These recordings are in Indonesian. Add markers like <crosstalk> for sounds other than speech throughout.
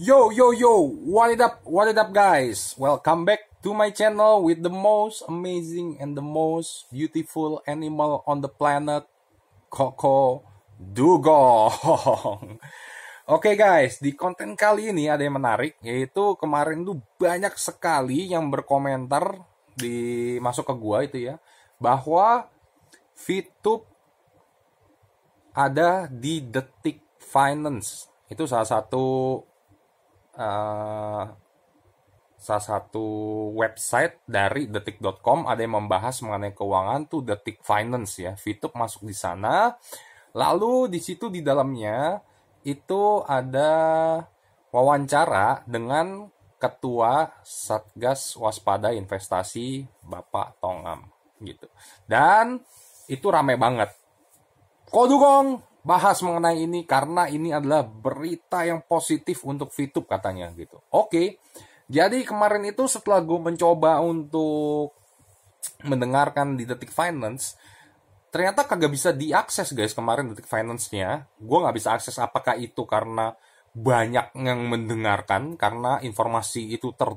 Yo, yo, yo, what it up, what it up guys? Welcome back to my channel with the most amazing and the most beautiful animal on the planet, Koko Dugong. Oke <laughs> okay guys, di konten kali ini ada yang menarik, yaitu kemarin tuh banyak sekali yang berkomentar di masuk ke gua itu ya, bahwa VTube ada di Detik Finance. Itu salah satu uh, salah satu website dari detik.com ada yang membahas mengenai keuangan tuh detik finance ya Fitup masuk di sana lalu di situ di dalamnya itu ada wawancara dengan ketua Satgas Waspada Investasi Bapak Tongam gitu. Dan itu rame banget. Kodugong bahas mengenai ini karena ini adalah berita yang positif untuk Vtube katanya gitu. Oke. Jadi kemarin itu setelah gue mencoba untuk mendengarkan di Detik Finance, ternyata kagak bisa diakses guys kemarin Detik Finance-nya. Gue nggak bisa akses apakah itu karena banyak yang mendengarkan karena informasi itu ter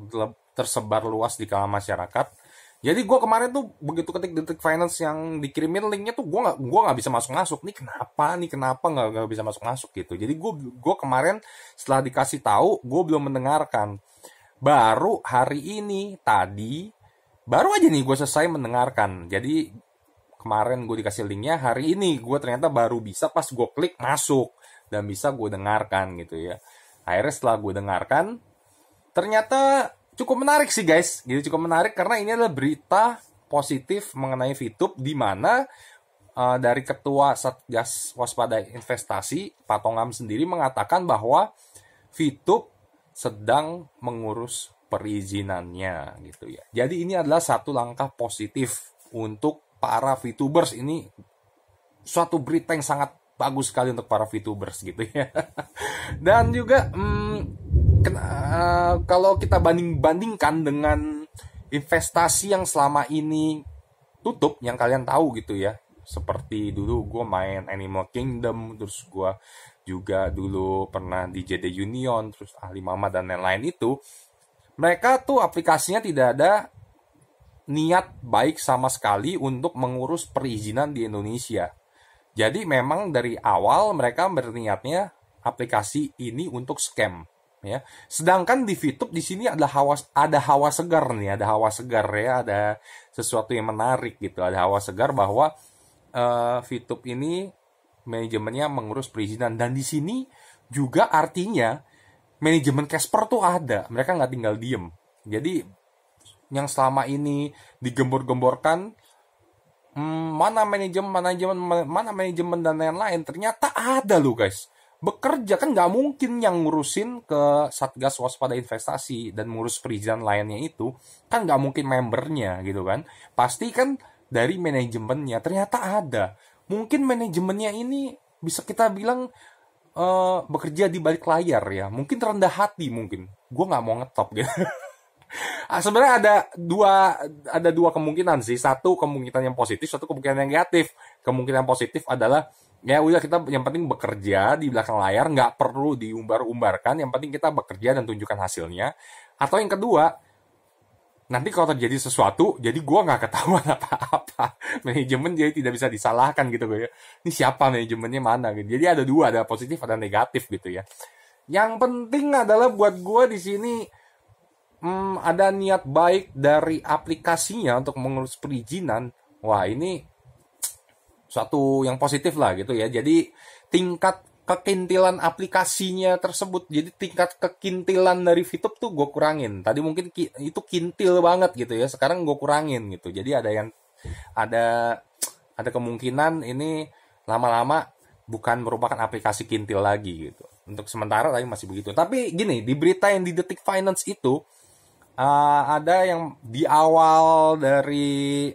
tersebar luas di kalangan masyarakat jadi gue kemarin tuh begitu ketik detik finance yang dikirimin linknya tuh gue nggak gua nggak bisa masuk masuk. Nih kenapa? Nih kenapa nggak nggak bisa masuk masuk gitu? Jadi gue gue kemarin setelah dikasih tahu gue belum mendengarkan. Baru hari ini tadi baru aja nih gue selesai mendengarkan. Jadi kemarin gue dikasih linknya hari ini gue ternyata baru bisa pas gue klik masuk dan bisa gue dengarkan gitu ya. Akhirnya setelah gue dengarkan ternyata cukup menarik sih guys gitu cukup menarik karena ini adalah berita positif mengenai Vitup di mana uh, dari ketua Satgas Waspada Investasi Patongam sendiri mengatakan bahwa Vitup sedang mengurus perizinannya gitu ya. Jadi ini adalah satu langkah positif untuk para VTubers ini suatu berita yang sangat bagus sekali untuk para VTubers gitu ya. <laughs> Dan juga hmm, kena, uh, eh, kalau kita banding-bandingkan dengan investasi yang selama ini tutup yang kalian tahu gitu ya seperti dulu gue main Animal Kingdom terus gue juga dulu pernah di JD Union terus ahli mama dan lain-lain itu mereka tuh aplikasinya tidak ada niat baik sama sekali untuk mengurus perizinan di Indonesia jadi memang dari awal mereka berniatnya aplikasi ini untuk scam ya. Sedangkan di Fitup di sini ada hawa ada hawa segar nih, ada hawa segar ya, ada sesuatu yang menarik gitu, ada hawa segar bahwa uh, ini manajemennya mengurus perizinan dan di sini juga artinya manajemen Casper tuh ada, mereka nggak tinggal diem. Jadi yang selama ini digembor-gemborkan hmm, mana manajemen manajemen mana manajemen dan lain-lain ternyata ada loh guys bekerja kan nggak mungkin yang ngurusin ke satgas waspada investasi dan ngurus perizinan lainnya itu kan nggak mungkin membernya gitu kan pasti kan dari manajemennya ternyata ada mungkin manajemennya ini bisa kita bilang uh, bekerja di balik layar ya mungkin rendah hati mungkin gue nggak mau ngetop gitu <laughs> ah, sebenarnya ada dua ada dua kemungkinan sih satu kemungkinan yang positif satu kemungkinan yang negatif kemungkinan positif adalah ya udah kita yang penting bekerja di belakang layar nggak perlu diumbar-umbarkan yang penting kita bekerja dan tunjukkan hasilnya atau yang kedua nanti kalau terjadi sesuatu jadi gue nggak ketahuan <laughs> apa-apa manajemen jadi tidak bisa disalahkan gitu gue ya. ini siapa manajemennya mana gitu jadi ada dua ada positif ada negatif gitu ya yang penting adalah buat gue di sini hmm, ada niat baik dari aplikasinya untuk mengurus perizinan wah ini suatu yang positif lah gitu ya. Jadi tingkat kekintilan aplikasinya tersebut jadi tingkat kekintilan dari Fitup tuh gue kurangin tadi mungkin ki, itu kintil banget gitu ya sekarang gue kurangin gitu jadi ada yang ada ada kemungkinan ini lama-lama bukan merupakan aplikasi kintil lagi gitu untuk sementara tapi masih begitu tapi gini di berita yang di detik finance itu uh, ada yang di awal dari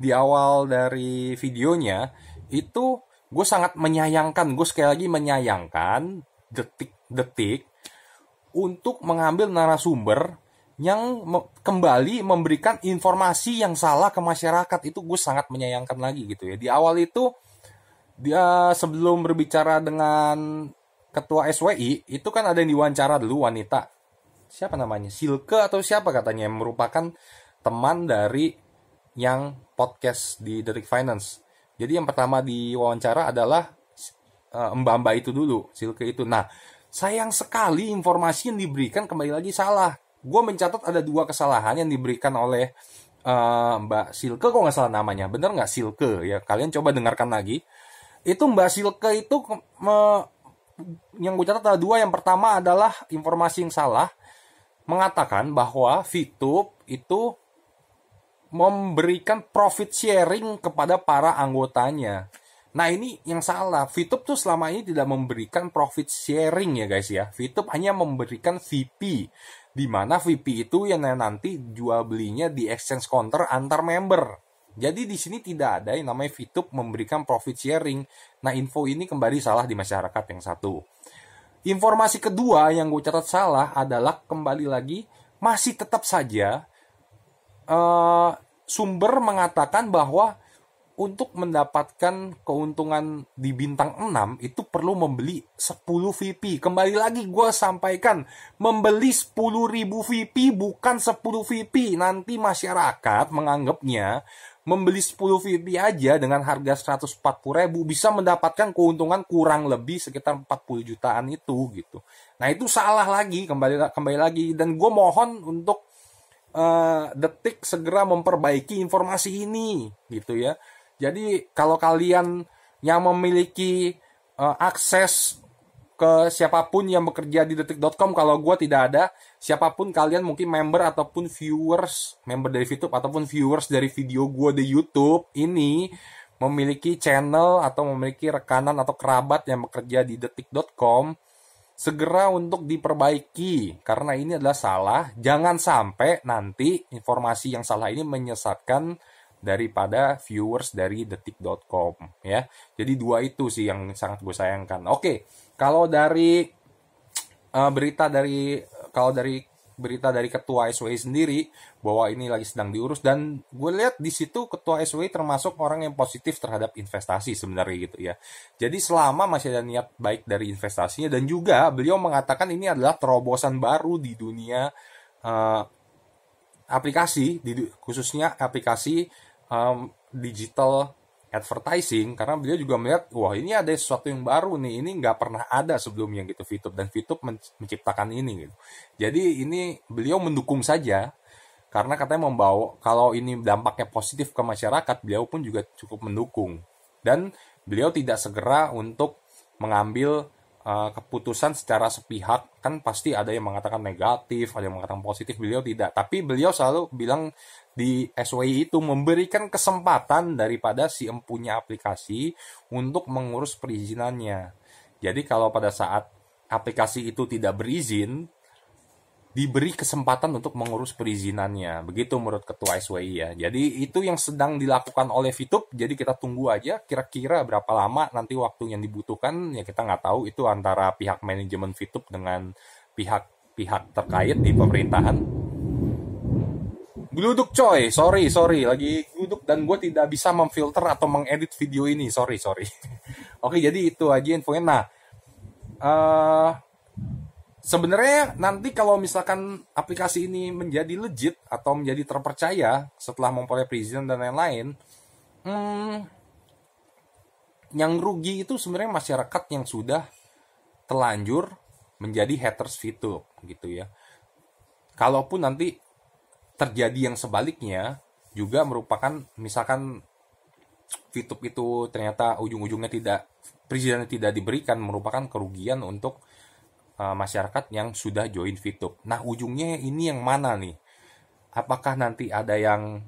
di awal dari videonya itu gue sangat menyayangkan gue sekali lagi menyayangkan detik-detik untuk mengambil narasumber yang kembali memberikan informasi yang salah ke masyarakat itu gue sangat menyayangkan lagi gitu ya di awal itu dia sebelum berbicara dengan ketua SWI itu kan ada yang diwawancara dulu wanita siapa namanya Silke atau siapa katanya yang merupakan teman dari yang podcast di Detik Finance. Jadi yang pertama di wawancara adalah uh, eh, mbak-mbak itu dulu, Silke itu. Nah, sayang sekali informasi yang diberikan kembali lagi salah. Gue mencatat ada dua kesalahan yang diberikan oleh uh, Mbak Silke, kok nggak salah namanya. Bener nggak Silke? Ya kalian coba dengarkan lagi. Itu Mbak Silke itu me, yang gue catat ada dua. Yang pertama adalah informasi yang salah mengatakan bahwa Vtube itu memberikan profit sharing kepada para anggotanya. Nah ini yang salah, VTube tuh selama ini tidak memberikan profit sharing ya guys ya. VTube hanya memberikan VP, di mana VP itu yang nanti jual belinya di exchange counter antar member. Jadi di sini tidak ada yang namanya VTube memberikan profit sharing. Nah info ini kembali salah di masyarakat yang satu. Informasi kedua yang gue catat salah adalah kembali lagi masih tetap saja uh, sumber mengatakan bahwa untuk mendapatkan keuntungan di bintang 6 itu perlu membeli 10 VP. Kembali lagi gue sampaikan, membeli 10.000 VP bukan 10 VP. Nanti masyarakat menganggapnya membeli 10 VP aja dengan harga 140.000 bisa mendapatkan keuntungan kurang lebih sekitar 40 jutaan itu gitu. Nah itu salah lagi kembali kembali lagi dan gue mohon untuk Eh, detik segera memperbaiki informasi ini gitu ya jadi kalau kalian yang memiliki uh, akses ke siapapun yang bekerja di detik.com kalau gue tidak ada siapapun kalian mungkin member ataupun viewers member dari YouTube ataupun viewers dari video gue di YouTube ini memiliki channel atau memiliki rekanan atau kerabat yang bekerja di detik.com segera untuk diperbaiki karena ini adalah salah. Jangan sampai nanti informasi yang salah ini menyesatkan daripada viewers dari detik.com ya. Jadi dua itu sih yang sangat gue sayangkan. Oke, kalau dari uh, berita dari kalau dari berita dari ketua SW sendiri bahwa ini lagi sedang diurus dan gue lihat di situ ketua SW termasuk orang yang positif terhadap investasi sebenarnya gitu ya. Jadi selama masih ada niat baik dari investasinya dan juga beliau mengatakan ini adalah terobosan baru di dunia uh, aplikasi di, khususnya aplikasi um, digital advertising karena beliau juga melihat wah ini ada sesuatu yang baru nih ini nggak pernah ada sebelumnya gitu VTube dan VTube menciptakan ini gitu jadi ini beliau mendukung saja karena katanya membawa kalau ini dampaknya positif ke masyarakat beliau pun juga cukup mendukung dan beliau tidak segera untuk mengambil Eh, keputusan secara sepihak kan pasti ada yang mengatakan negatif, ada yang mengatakan positif, beliau tidak. Tapi beliau selalu bilang di SWI itu memberikan kesempatan daripada si empunya aplikasi untuk mengurus perizinannya. Jadi kalau pada saat aplikasi itu tidak berizin, diberi kesempatan untuk mengurus perizinannya. Begitu menurut ketua SWI ya. Jadi itu yang sedang dilakukan oleh Fitup. Jadi kita tunggu aja kira-kira berapa lama nanti waktu yang dibutuhkan ya kita nggak tahu itu antara pihak manajemen Fitup dengan pihak-pihak terkait di pemerintahan. Geluduk coy, sorry, sorry, lagi guduk dan gue tidak bisa memfilter atau mengedit video ini, sorry, sorry. <laughs> Oke, jadi itu aja infonya. Nah, uh, sebenarnya nanti kalau misalkan aplikasi ini menjadi legit atau menjadi terpercaya setelah memperoleh perizinan dan lain-lain, hmm, yang rugi itu sebenarnya masyarakat yang sudah telanjur menjadi haters fitur gitu ya. Kalaupun nanti terjadi yang sebaliknya juga merupakan misalkan fitur itu ternyata ujung-ujungnya tidak perizinan tidak diberikan merupakan kerugian untuk Eh, masyarakat yang sudah join Fitup. Nah, ujungnya ini yang mana nih? Apakah nanti ada yang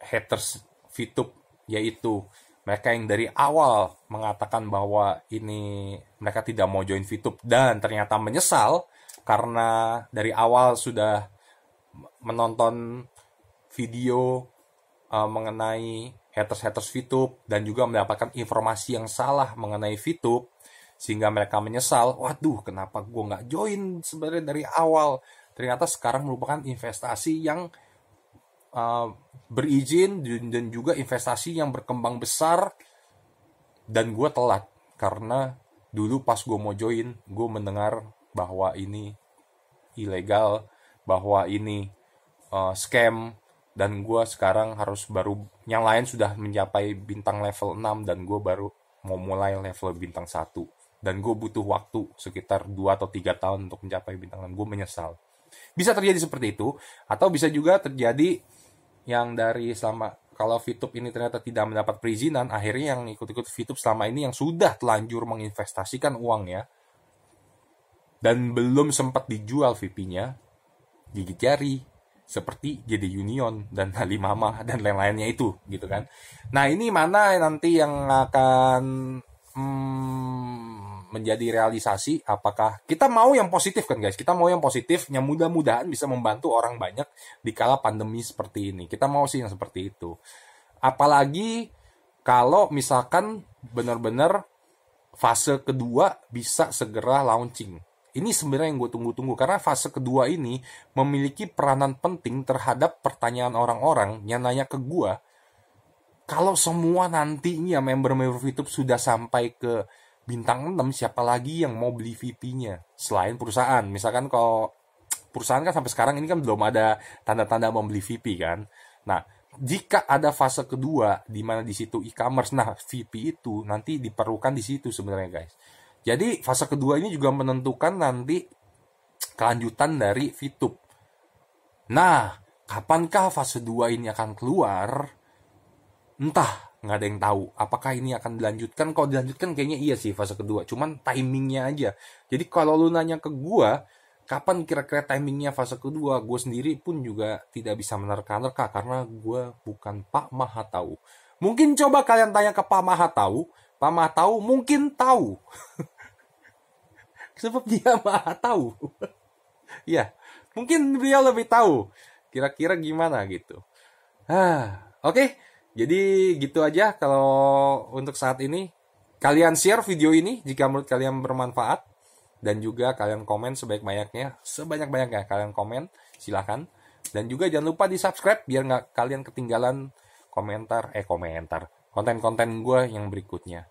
haters Fitup, yaitu mereka yang dari awal mengatakan bahwa ini mereka tidak mau join Fitup dan ternyata menyesal karena dari awal sudah menonton video uh, mengenai haters-haters Fitup dan juga mendapatkan informasi yang salah mengenai Fitup sehingga mereka menyesal waduh kenapa gue nggak join sebenarnya dari awal ternyata sekarang merupakan investasi yang uh, berizin dan juga investasi yang berkembang besar dan gue telat karena dulu pas gue mau join gue mendengar bahwa ini ilegal bahwa ini uh, scam dan gue sekarang harus baru yang lain sudah mencapai bintang level 6 dan gue baru mau mulai level bintang 1 dan gue butuh waktu sekitar 2 atau 3 tahun untuk mencapai bintang 6 gue menyesal bisa terjadi seperti itu atau bisa juga terjadi yang dari selama kalau VTube ini ternyata tidak mendapat perizinan akhirnya yang ikut-ikut VTube selama ini yang sudah telanjur menginvestasikan uangnya dan belum sempat dijual VP-nya gigit jari seperti jadi Union dan Mama <laughs> dan lain-lainnya itu gitu kan. Nah ini mana nanti yang akan hmm, menjadi realisasi apakah kita mau yang positif kan guys kita mau yang positif yang mudah-mudahan bisa membantu orang banyak di kala pandemi seperti ini kita mau sih yang seperti itu apalagi kalau misalkan benar-benar fase kedua bisa segera launching ini sebenarnya yang gue tunggu-tunggu karena fase kedua ini memiliki peranan penting terhadap pertanyaan orang-orang yang nanya ke gue kalau semua nantinya member-member YouTube sudah sampai ke bintang 6 siapa lagi yang mau beli VP-nya selain perusahaan misalkan kalau perusahaan kan sampai sekarang ini kan belum ada tanda-tanda mau beli VP kan nah jika ada fase kedua di mana di situ e-commerce nah VP itu nanti diperlukan di situ sebenarnya guys jadi fase kedua ini juga menentukan nanti kelanjutan dari VTube nah kapankah fase 2 ini akan keluar entah nggak ada yang tahu apakah ini akan dilanjutkan kalau dilanjutkan kayaknya iya sih fase kedua cuman timingnya aja jadi kalau lu nanya ke gue kapan kira-kira timingnya fase kedua gue sendiri pun juga tidak bisa menerka-nerka karena gue bukan Pak maha tahu mungkin coba kalian tanya ke Pak maha tahu Pak maha tahu mungkin tahu <laughs> sebab dia Maha tahu <laughs> ya mungkin dia lebih tahu kira-kira gimana gitu ah oke okay. Jadi gitu aja kalau untuk saat ini. Kalian share video ini jika menurut kalian bermanfaat. Dan juga kalian komen sebanyak-banyaknya. Sebanyak-banyaknya kalian komen. Silahkan. Dan juga jangan lupa di subscribe biar nggak kalian ketinggalan komentar. Eh komentar. Konten-konten gue yang berikutnya.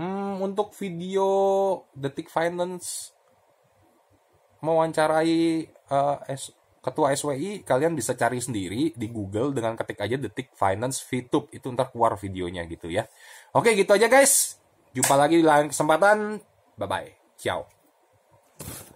Hmm, untuk video Detik Finance mewawancarai uh, ketua SWI kalian bisa cari sendiri di Google dengan ketik aja detik finance VTube itu ntar keluar videonya gitu ya. Oke gitu aja guys. Jumpa lagi di lain kesempatan. Bye bye. Ciao.